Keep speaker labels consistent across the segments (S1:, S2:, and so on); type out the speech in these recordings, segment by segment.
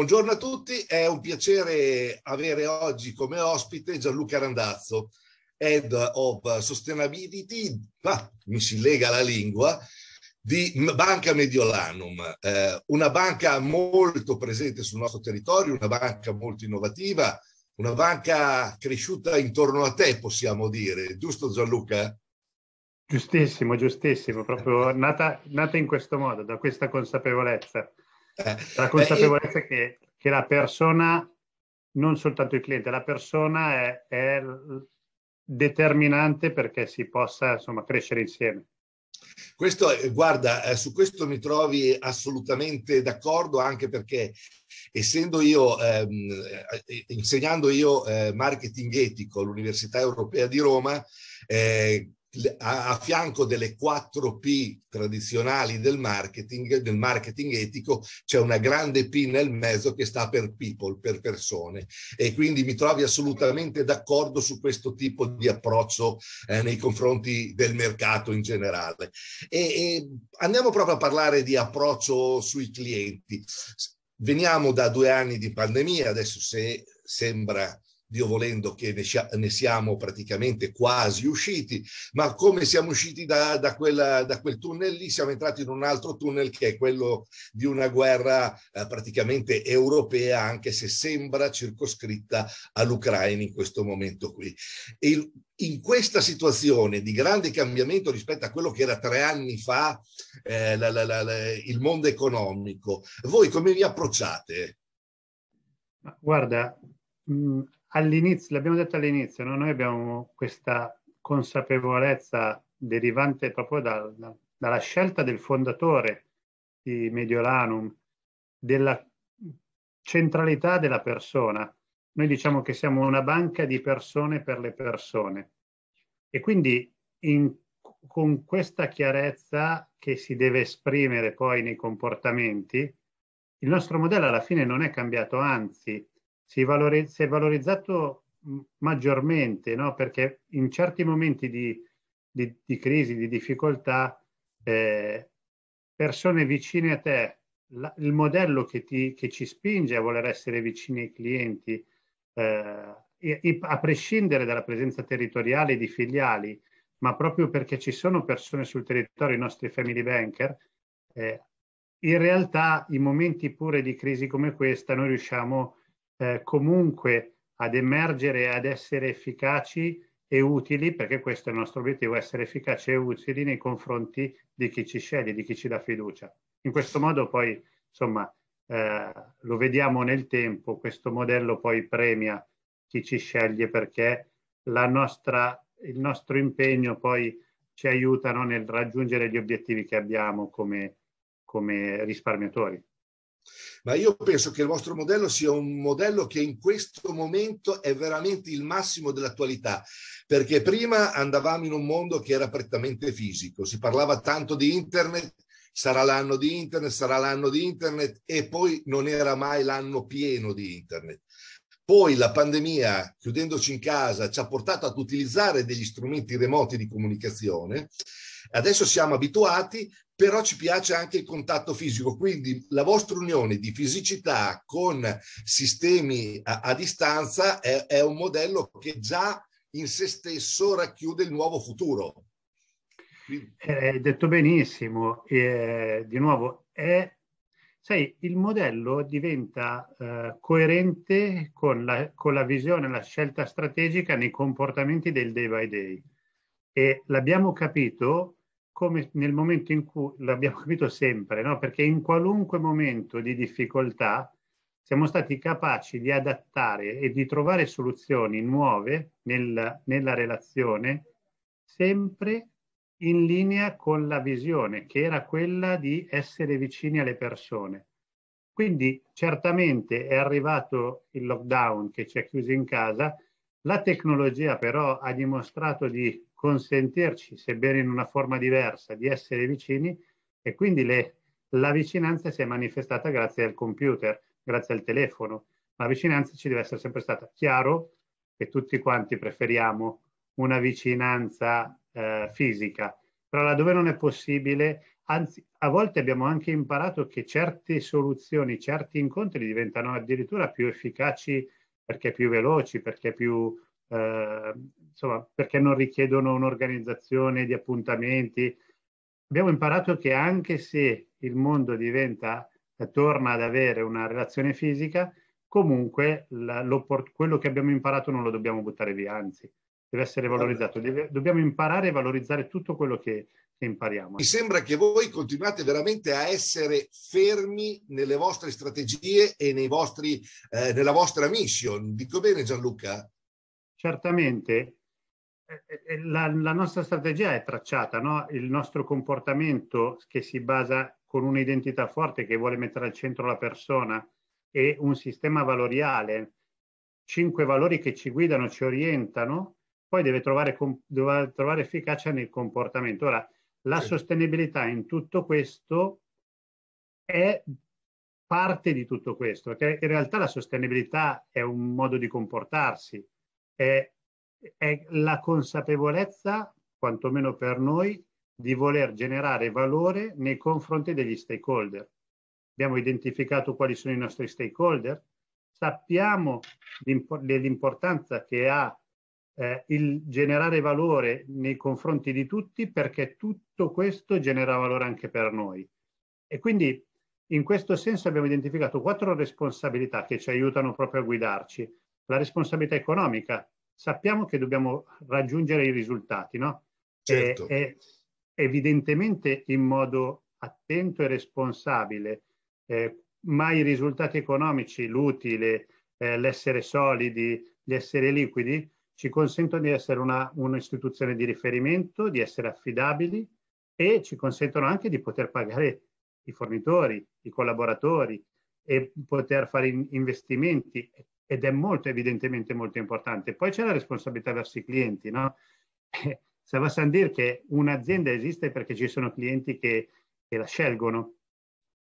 S1: Buongiorno a tutti, è un piacere avere oggi come ospite Gianluca Randazzo, Head of Sustainability, ah, mi si lega la lingua, di Banca Mediolanum, eh, una banca molto presente sul nostro territorio, una banca molto innovativa, una banca cresciuta intorno a te, possiamo dire, giusto Gianluca?
S2: Giustissimo, giustissimo, proprio nata, nata in questo modo, da questa consapevolezza la consapevolezza Beh, che, che, la persona, non soltanto il cliente, la persona è, è determinante perché si possa insomma, crescere insieme.
S1: Questo, eh, guarda, eh, su questo mi trovi assolutamente d'accordo anche perché essendo io, ehm, eh, insegnando io eh, marketing etico all'Università Europea di Roma, eh, a, fianco delle 4P tradizionali del marketing, del marketing etico, c'è una grande P nel mezzo che sta per people, per persone. E quindi mi trovi assolutamente d'accordo su questo tipo di approccio eh, nei confronti del mercato in generale. E, e andiamo proprio a parlare di approccio sui clienti. Veniamo da due anni di pandemia, adesso se sembra Dio volendo che ne, siamo praticamente quasi usciti, ma come siamo usciti da, da, quella, da, quel tunnel lì, siamo entrati in un altro tunnel che è quello di una guerra eh, praticamente europea, anche se sembra circoscritta all'Ucraina in questo momento qui. E in questa situazione di grande cambiamento rispetto a quello che era tre anni fa eh, la, la, la, il mondo economico, voi come vi approcciate?
S2: Guarda, mm, all'inizio, l'abbiamo detto all'inizio, no? noi abbiamo questa consapevolezza derivante proprio da, da, dalla scelta del fondatore di Mediolanum, della centralità della persona. Noi diciamo che siamo una banca di persone per le persone e quindi in, con questa chiarezza che si deve esprimere poi nei comportamenti, il nostro modello alla fine non è cambiato, anzi si, valori si è valorizzato maggiormente, no? perché in certi momenti di, di, di crisi, di difficoltà, eh, persone vicine a te, la, il modello che, ti, che, ci spinge a voler essere vicini ai clienti, eh, e, a prescindere dalla presenza territoriale di filiali, ma proprio perché ci sono persone sul territorio, i nostri family banker, eh, in realtà in momenti pure di crisi come questa noi riusciamo a eh, comunque ad emergere, ad essere efficaci e utili, perché questo è il nostro obiettivo, essere efficaci e utili nei confronti di chi ci sceglie, di chi ci dà fiducia. In questo modo poi, insomma, eh, lo vediamo nel tempo, questo modello poi premia chi ci sceglie perché nostra, il nostro impegno poi ci aiuta no, nel raggiungere gli obiettivi che abbiamo come, come risparmiatori.
S1: Ma io penso che il vostro modello sia un modello che in questo momento è veramente il massimo dell'attualità, perché prima andavamo in un mondo che era prettamente fisico, si parlava tanto di internet, sarà l'anno di internet, sarà l'anno di internet e poi non era mai l'anno pieno di internet. Poi la pandemia, chiudendoci in casa, ci ha portato ad utilizzare degli strumenti remoti di comunicazione. Adesso siamo abituati però ci piace anche il contatto fisico, quindi la vostra unione di fisicità con sistemi a, a distanza è, è un modello che già in se stesso racchiude il nuovo futuro.
S2: Eh, detto benissimo, eh, di nuovo, è, sai, il modello diventa eh, coerente con la, con la, visione, la scelta strategica nei comportamenti del day by day. E l'abbiamo capito come nel momento in cui, l'abbiamo capito sempre, no? perché in qualunque momento di difficoltà siamo stati capaci di adattare e di trovare soluzioni nuove nel, nella relazione, sempre in linea con la visione, che era quella di essere vicini alle persone. Quindi certamente è arrivato il lockdown che ci ha chiusi in casa, la tecnologia però ha dimostrato di consentirci, sebbene in una forma diversa, di essere vicini e quindi le, la vicinanza si è manifestata grazie al computer, grazie al telefono. La vicinanza ci deve essere sempre stata. Chiaro che tutti quanti preferiamo una vicinanza eh, fisica, però laddove non è possibile, anzi a volte abbiamo anche imparato che certe soluzioni, certi incontri diventano addirittura più efficaci perché più veloci, perché più eh, insomma, perché non richiedono un'organizzazione di appuntamenti. Abbiamo imparato che anche se il mondo diventa, eh, torna ad avere una relazione fisica, comunque la, quello che abbiamo imparato non lo dobbiamo buttare via, anzi, deve essere valorizzato. Deve, dobbiamo imparare e valorizzare tutto quello che, che impariamo. Mi
S1: sembra che voi continuate veramente a essere fermi nelle vostre strategie e nei vostri, eh, nella vostra mission. Dico bene Gianluca? certamente
S2: eh, eh, eh, la, la, nostra strategia è tracciata, no? il nostro comportamento che si basa con un'identità forte che vuole mettere al centro la persona e un sistema valoriale, cinque valori che ci guidano, ci orientano, poi deve trovare, deve trovare efficacia nel comportamento. Ora, la sì. sostenibilità in tutto questo è parte di tutto questo, perché in realtà la sostenibilità è un modo di comportarsi, è, è la consapevolezza, quantomeno per noi, di voler generare valore nei confronti degli stakeholder. Abbiamo identificato quali sono i nostri stakeholder, sappiamo dell'importanza che ha eh, il generare valore nei confronti di tutti perché tutto questo genera valore anche per noi. E quindi in questo senso abbiamo identificato quattro responsabilità che ci aiutano proprio a guidarci la responsabilità economica. Sappiamo che dobbiamo raggiungere i risultati, no? Certo. E, e evidentemente in modo attento e responsabile, eh, ma i risultati economici, l'utile, eh, l'essere solidi, l'essere liquidi, ci consentono di essere una, un'istituzione di riferimento, di essere affidabili e ci consentono anche di poter pagare i fornitori, i collaboratori e poter fare investimenti ed è molto evidentemente molto importante. Poi c'è la responsabilità verso i clienti, no? Eh, se va a dire che un'azienda esiste perché ci sono clienti che, che, la scelgono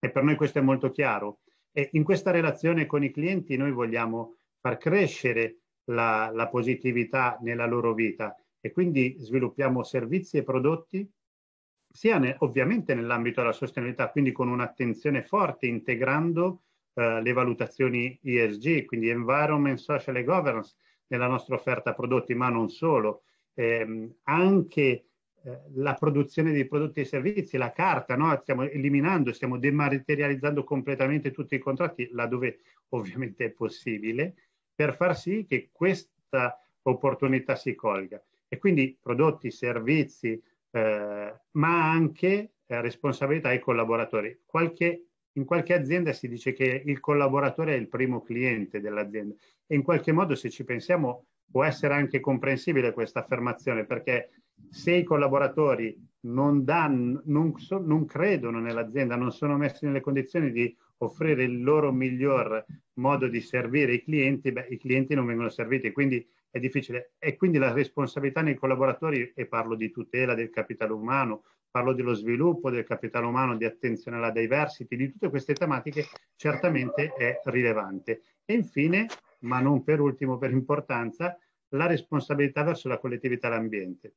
S2: e per noi questo è molto chiaro. E in questa relazione con i clienti noi vogliamo far crescere la, la positività nella loro vita e quindi sviluppiamo servizi e prodotti sia ne, ovviamente nell'ambito della sostenibilità, quindi con un'attenzione forte integrando eh, le valutazioni ESG, quindi Environment, Social e Governance nella nostra offerta prodotti, ma non solo, eh, anche eh, la produzione di prodotti e servizi, la carta, no? stiamo eliminando, stiamo dematerializzando completamente tutti i contratti laddove ovviamente è possibile, per far sì che questa opportunità si colga. E quindi prodotti, servizi, eh, ma anche eh, responsabilità ai collaboratori. Qualche in qualche azienda si dice che il collaboratore è il primo cliente dell'azienda e in qualche modo se ci pensiamo può essere anche comprensibile questa affermazione perché se i collaboratori non, danno, non, so, non credono nell'azienda, non sono messi nelle condizioni di offrire il loro miglior modo di servire i clienti, beh, i clienti non vengono serviti, quindi è difficile. E quindi la responsabilità nei collaboratori, e parlo di tutela del capitale umano, parlo dello sviluppo, del capitale umano, di attenzione alla diversity, di tutte queste tematiche, certamente è rilevante. E infine, ma non per ultimo per importanza, la responsabilità verso la collettività e l'ambiente.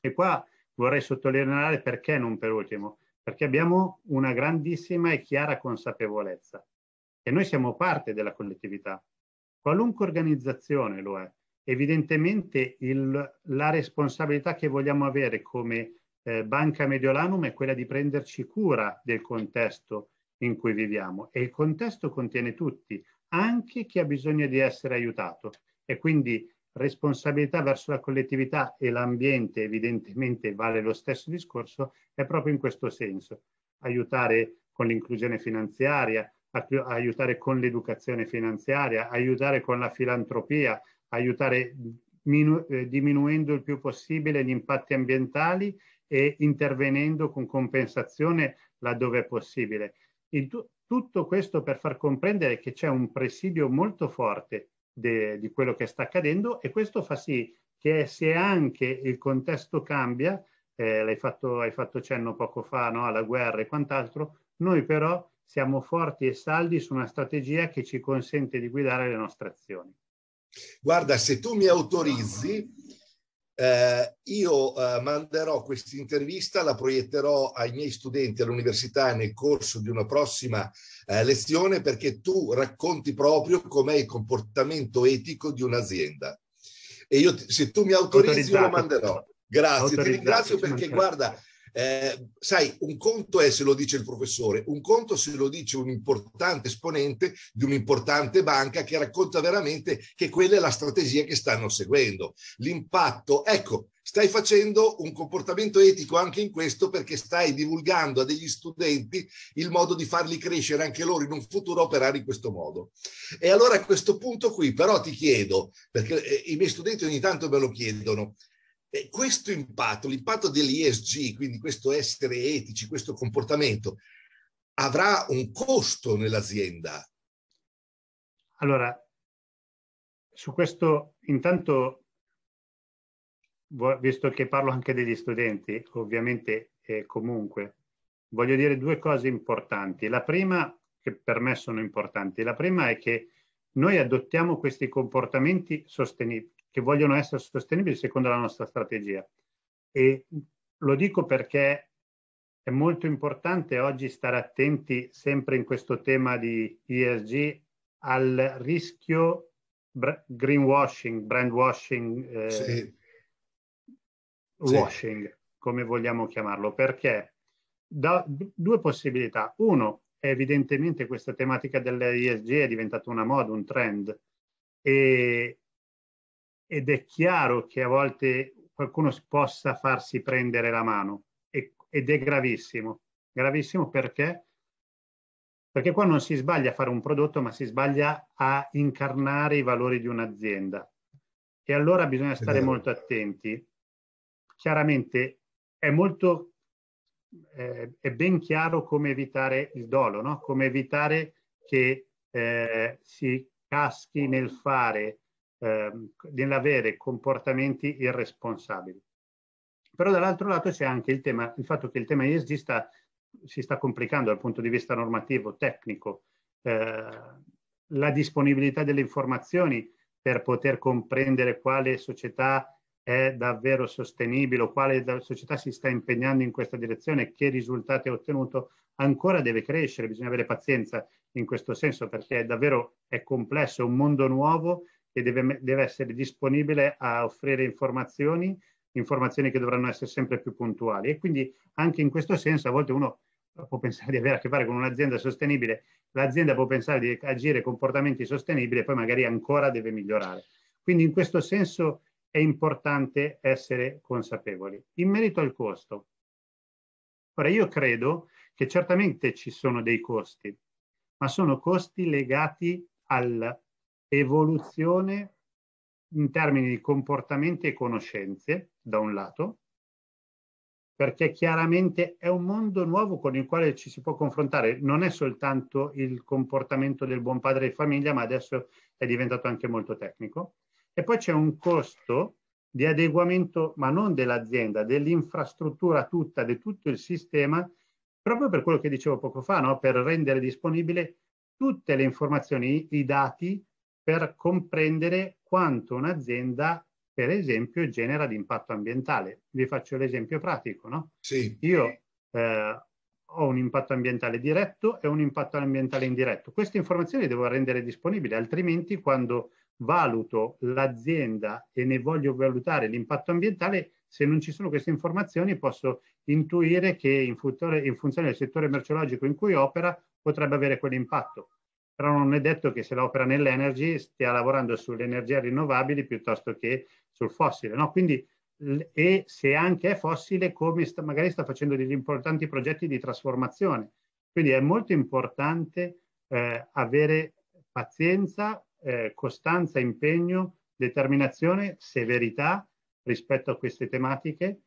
S2: E qua vorrei sottolineare perché non per ultimo, perché abbiamo una grandissima e chiara consapevolezza che noi siamo parte della collettività. Qualunque organizzazione lo è. Evidentemente il, la responsabilità che vogliamo avere come eh, Banca Mediolanum è quella di prenderci cura del contesto in cui viviamo e il contesto contiene tutti, anche chi ha bisogno di essere aiutato e quindi responsabilità verso la collettività e l'ambiente evidentemente vale lo stesso discorso, è proprio in questo senso, aiutare con l'inclusione finanziaria, aiutare con l'educazione finanziaria, aiutare con la filantropia, aiutare eh, diminuendo il più possibile gli impatti ambientali e intervenendo con compensazione laddove è possibile. Il, tutto questo per far comprendere che c'è un presidio molto forte de, di quello che sta accadendo e questo fa sì che se anche il contesto cambia, eh, l'hai fatto, hai fatto cenno poco fa no? alla guerra e quant'altro, noi però siamo forti e saldi su una strategia che ci consente di guidare le nostre azioni.
S1: Guarda, se tu mi autorizzi, eh, io eh, manderò questa intervista, la proietterò ai miei studenti all'università nel corso di una prossima eh, lezione perché tu racconti proprio com'è il comportamento etico di un'azienda. E io, se tu mi autorizzi, lo manderò. Grazie, ti ringrazio perché guarda, eh, sai, un conto è se lo dice il professore, un conto se lo dice un importante esponente di un'importante banca che racconta veramente che quella è la strategia che stanno seguendo. L'impatto, ecco, stai facendo un comportamento etico anche in questo perché stai divulgando a degli studenti il modo di farli crescere anche loro in un futuro operare in questo modo. E allora a questo punto qui però ti chiedo, perché eh, i miei studenti ogni tanto me lo chiedono, questo impatto, l'impatto dell'ESG, quindi questo essere etici, questo comportamento, avrà un costo nell'azienda?
S2: Allora, su questo intanto, visto che parlo anche degli studenti, ovviamente eh, comunque, voglio dire due cose importanti. La prima, che per me sono importanti, la prima è che noi adottiamo questi comportamenti sostenibili, che vogliono essere sostenibili secondo la nostra strategia. E lo dico perché è molto importante oggi stare attenti sempre in questo tema di ESG al rischio br- greenwashing, brandwashing, eh, sì.
S1: washing,
S2: sì. come vogliamo chiamarlo, perché da due possibilità. Uno, evidentemente questa tematica dell'ESG è diventata una moda, un trend e ed è chiaro che a volte qualcuno possa farsi prendere la mano e, ed è gravissimo. Gravissimo perché? Perché qua non si sbaglia a fare un prodotto, ma si sbaglia a incarnare i valori di un'azienda. E allora bisogna stare esatto. molto attenti. Chiaramente è molto eh, è ben chiaro come evitare il dolo, no? come evitare che eh, si caschi nel fare eh, nell'avere comportamenti irresponsabili. Però dall'altro lato c'è anche il, tema, il fatto che il tema ESG sta, si sta complicando dal punto di vista normativo, tecnico, eh, la disponibilità delle informazioni per poter comprendere quale società è davvero sostenibile quale società si sta impegnando in questa direzione, che risultati ha ottenuto, ancora deve crescere, bisogna avere pazienza in questo senso perché è davvero è complesso, è un mondo nuovo e deve, deve essere disponibile a offrire informazioni, informazioni che dovranno essere sempre più puntuali. E quindi anche in questo senso a volte uno può pensare di avere a che fare con un'azienda sostenibile, l'azienda può pensare di agire comportamenti sostenibili e poi magari ancora deve migliorare. Quindi in questo senso è importante essere consapevoli. In merito al costo, ora io credo che certamente ci sono dei costi, ma sono costi legati al evoluzione in termini di comportamenti e conoscenze, da un lato, perché chiaramente è un mondo nuovo con il quale ci si può confrontare. Non è soltanto il comportamento del buon padre di famiglia, ma adesso è diventato anche molto tecnico. E poi c'è un costo di adeguamento, ma non dell'azienda, dell'infrastruttura tutta, di tutto il sistema, proprio per quello che dicevo poco fa, no? per rendere disponibile tutte le informazioni, i dati per comprendere quanto un'azienda, per esempio, genera di impatto ambientale. Vi faccio l'esempio pratico, no? Sì. Io eh, ho un impatto ambientale diretto e un impatto ambientale indiretto. Queste informazioni devo rendere disponibili, altrimenti quando valuto l'azienda e ne voglio valutare l'impatto ambientale, se non ci sono queste informazioni posso intuire che in, futuro, in funzione del settore merceologico in cui opera potrebbe avere quell'impatto però non è detto che se lavora nell'energy stia lavorando sulle energie rinnovabili piuttosto che sul fossile. No? Quindi, e se anche è fossile, come sta, magari sta facendo degli importanti progetti di trasformazione. Quindi è molto importante eh, avere pazienza, eh, costanza, impegno, determinazione, severità rispetto a queste tematiche.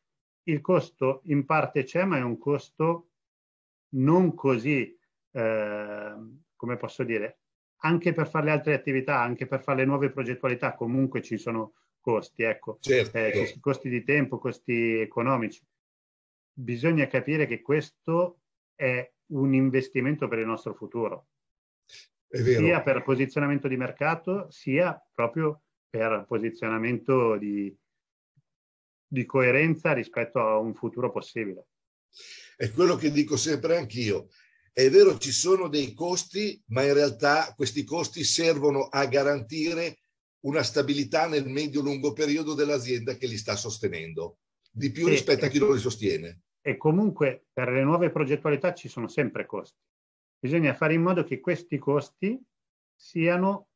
S2: Il costo in parte c'è, ma è un costo non così eh, come posso dire, anche per fare le altre attività, anche per fare le nuove progettualità, comunque ci sono costi, ecco, certo. eh, costi di tempo, costi economici. Bisogna capire che questo è un investimento per il nostro futuro, è vero. sia per posizionamento di mercato, sia proprio per posizionamento di, di coerenza rispetto a un futuro possibile.
S1: È quello che dico sempre anch'io. È vero, ci sono dei costi, ma in realtà questi costi servono a garantire una stabilità nel medio-lungo periodo dell'azienda che li sta sostenendo, di più sì, rispetto a chi non li sostiene.
S2: E comunque per le nuove progettualità ci sono sempre costi. Bisogna fare in modo che questi costi siano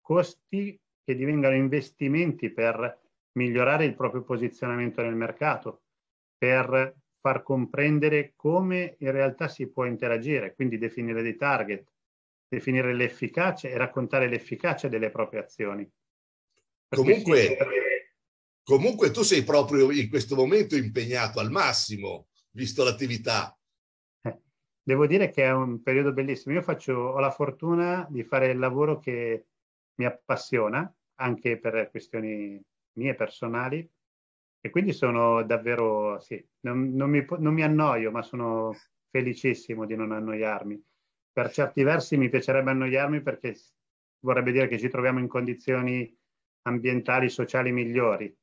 S2: costi che divengano investimenti per migliorare il proprio posizionamento nel mercato, per far comprendere come in realtà si può interagire, quindi definire dei target, definire l'efficacia e raccontare l'efficacia delle proprie azioni.
S1: Comunque, comunque tu sei proprio in questo momento impegnato al massimo, visto l'attività.
S2: Eh, devo dire che è un periodo bellissimo. Io faccio, ho la fortuna di fare il lavoro che mi appassiona, anche per questioni mie personali, e quindi sono davvero, sì, non, non, mi, non mi annoio, ma sono felicissimo di non annoiarmi. Per certi versi mi piacerebbe annoiarmi perché vorrebbe dire che ci troviamo in condizioni ambientali, sociali migliori.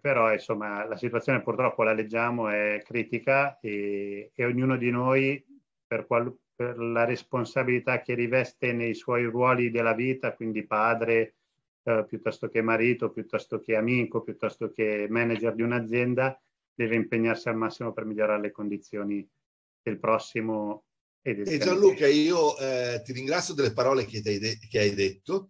S2: Però insomma la situazione purtroppo la leggiamo, è critica e, e ognuno di noi per, qual, per la responsabilità che riveste nei suoi ruoli della vita, quindi padre, eh, piuttosto che marito, piuttosto che amico, piuttosto che manager di un'azienda, deve impegnarsi al massimo
S1: per migliorare le condizioni del prossimo e del E Gianluca, io eh, ti ringrazio delle parole che, hai, che hai detto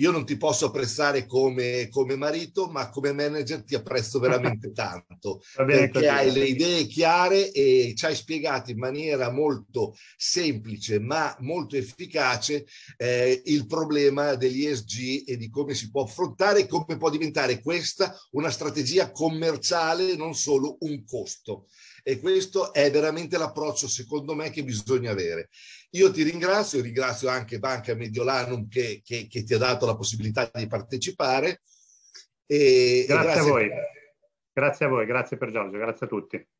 S1: io non ti posso apprezzare come, come marito, ma come manager ti apprezzo veramente tanto, bene, perché hai le idee chiare e ci hai spiegato in maniera molto semplice, ma molto efficace, eh, il problema degli ESG e di come si può affrontare e come può diventare questa una strategia commerciale, non solo un costo e questo è veramente l'approccio secondo me che bisogna avere. Io ti ringrazio, ringrazio anche Banca Mediolanum che, che, che ti ha dato la possibilità di partecipare. E, grazie, grazie a voi, grazie a voi, grazie per Giorgio, grazie a tutti.